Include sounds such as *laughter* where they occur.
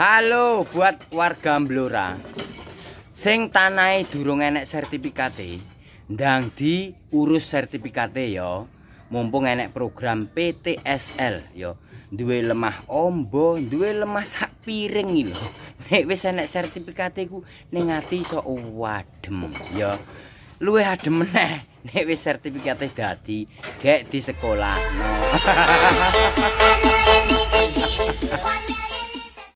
Halo buat warga Blora. Sing tanai durung enek sertifikat ndang diurus sertifikat ya Mumpung enek program PTSL ya Duwe lemah ombo, duwe lemah sak piring iki lho. *laughs* Nek wis enek sertifikat ku ning ati iso adem yo. Luwe adem meneh *laughs* nek wis sertifikate dadi gek di sekolah. No. *laughs*